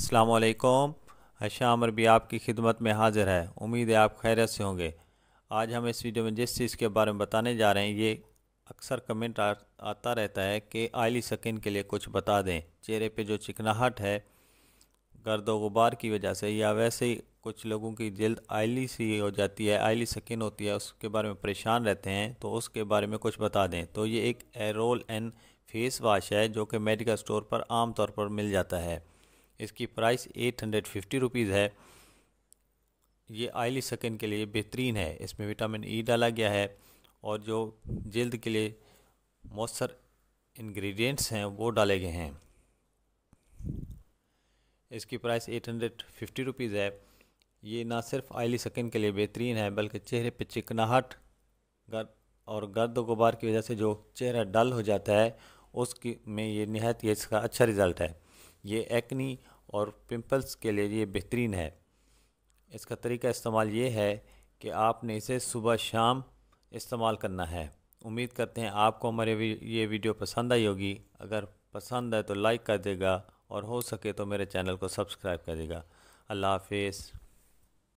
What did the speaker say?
अस्सलाम अच्छा, अमर अरबी आपकी खिदमत में हाज़िर है उम्मीद है आप खैरत से होंगे आज हम इस वीडियो में जिस चीज़ के बारे में बताने जा रहे हैं ये अक्सर कमेंट आ, आता रहता है कि आयली स्किन के लिए कुछ बता दें चेहरे पे जो चिकनाहट है गर्द गुबार की वजह से या वैसे ही कुछ लोगों की जल्द आयली सी हो जाती है आयली स्किन होती है उसके बारे में परेशान रहते हैं तो उसके बारे में कुछ बता दें तो ये एक एरोल एंड फेस वाश है जो कि मेडिकल स्टोर पर आम तौर पर मिल जाता है इसकी price eight hundred fifty rupees है ये आयली सकन के लिए बेहतरीन है इसमें विटामिन ई डाला गया है और जो जल्द के लिए मौसर इंग्रेडिएंट्स हैं वो डाले गए हैं इसकी price eight hundred fifty rupees है ये ना सिर्फ आयली सकन के लिए बेहतरीन है बल्कि चेहरे पर चिकनाहट गर और गर्द गुबार की वजह से जो चेहरा डल हो जाता है उसकी में ये नहायत ये इसका अच्छा रिज़ल्ट है ये एक्नी और पिंपल्स के लिए ये बेहतरीन है इसका तरीका इस्तेमाल ये है कि आपने इसे सुबह शाम इस्तेमाल करना है उम्मीद करते हैं आपको हमारे ये वीडियो पसंद आई होगी अगर पसंद आए तो लाइक कर देगा और हो सके तो मेरे चैनल को सब्सक्राइब कर देगा अल्लाह हाफिज़